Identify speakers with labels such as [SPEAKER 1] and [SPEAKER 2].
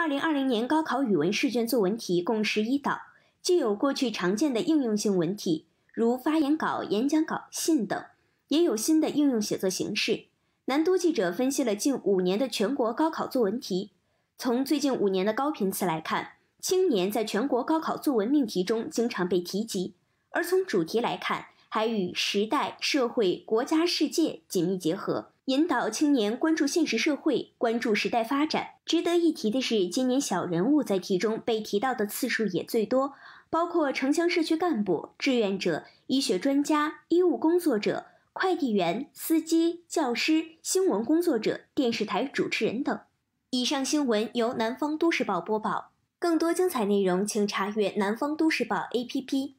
[SPEAKER 1] 二零二零年高考语文试卷作文题共十一道，既有过去常见的应用性文体，如发言稿、演讲稿、信等，也有新的应用写作形式。南都记者分析了近五年的全国高考作文题，从最近五年的高频词来看，青年在全国高考作文命题中经常被提及，而从主题来看。还与时代、社会、国家、世界紧密结合，引导青年关注现实社会，关注时代发展。值得一提的是，今年小人物在题中被提到的次数也最多，包括城乡社区干部、志愿者、医学专家、医务工作者、快递员、司机、教师、新闻工作者、电视台主持人等。以上新闻由南方都市报播报。更多精彩内容，请查阅南方都市报 APP。